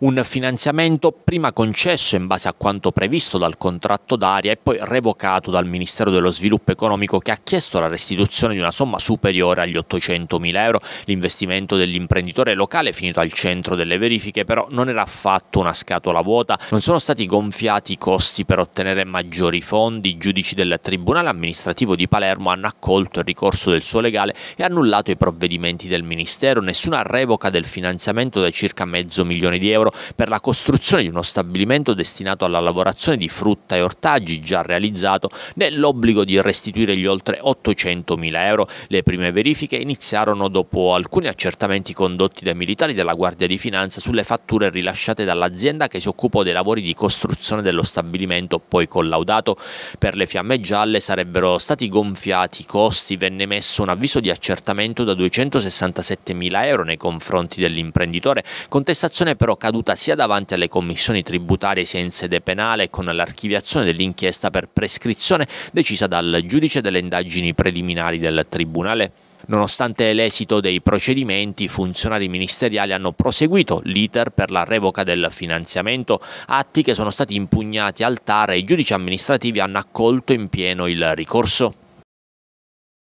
un finanziamento prima concesso in base a quanto previsto dal contratto d'aria e poi revocato dal Ministero dello Sviluppo Economico che ha chiesto la restituzione di una somma superiore agli 800.000 euro. L'investimento dell'imprenditore locale finito al centro delle verifiche però non era affatto una scatola vuota, non sono stati gonfiati i costi per ottenere maggiori fondi, i giudici del Tribunale amministrativo di Palermo hanno accolto il ricorso del suo legale e annullato i provvedimenti del Ministero, nessuna revoca del finanziamento da circa mezzo milione di euro euro per la costruzione di uno stabilimento destinato alla lavorazione di frutta e ortaggi già realizzato nell'obbligo di restituire gli oltre 800.000 euro. Le prime verifiche iniziarono dopo alcuni accertamenti condotti dai militari della Guardia di Finanza sulle fatture rilasciate dall'azienda che si occupò dei lavori di costruzione dello stabilimento poi collaudato. Per le fiamme gialle sarebbero stati gonfiati i costi, venne messo un avviso di accertamento da 267.000 euro nei confronti dell'imprenditore, contestazione però caduta accaduta sia davanti alle commissioni tributarie sia in sede penale con l'archiviazione dell'inchiesta per prescrizione decisa dal giudice delle indagini preliminari del Tribunale. Nonostante l'esito dei procedimenti, i funzionari ministeriali hanno proseguito l'iter per la revoca del finanziamento, atti che sono stati impugnati al TAR e i giudici amministrativi hanno accolto in pieno il ricorso.